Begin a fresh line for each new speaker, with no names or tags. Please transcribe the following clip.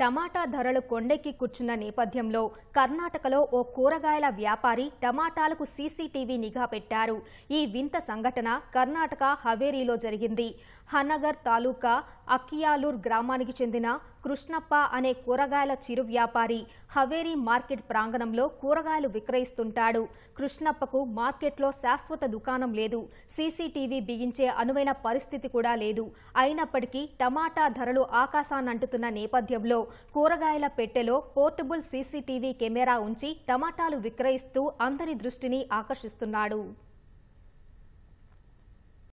టమాటా ధరలు కొండెక్కి కూర్చున్న నేపథ్యంలో కర్ణాటకలో ఓ కూరగాయల వ్యాపారి టమాటాలకు సీసీటీవీ నిఘా పెట్టారు ఈ వింత సంఘటన కర్ణాటక హవేరీలో జరిగింది హనగర్ తాలూకా అక్కియాలూర్ గ్రామానికి చెందిన కృష్ణప్ప అనే కూరగాయల చిరు వ్యాపారి హవేరీ మార్కెట్ ప్రాంగణంలో కూరగాయలు విక్రయిస్తుంటాడు కృష్ణప్పకు మార్కెట్లో శాశ్వత దుకాణం లేదు సీసీటీవీ బిగించే అనువైన పరిస్థితి కూడా లేదు అయినప్పటికీ టమాటా ధరలు ఆకాశానంటుతున్న నేపథ్యంలో కూరగాయల పెట్టెలో పోర్టబుల్ సీసీటీవీ కెమెరా ఉంచి టమాటాలు విక్రయిస్తూ అందరి దృష్టిని ఆకర్షిస్తున్నాడు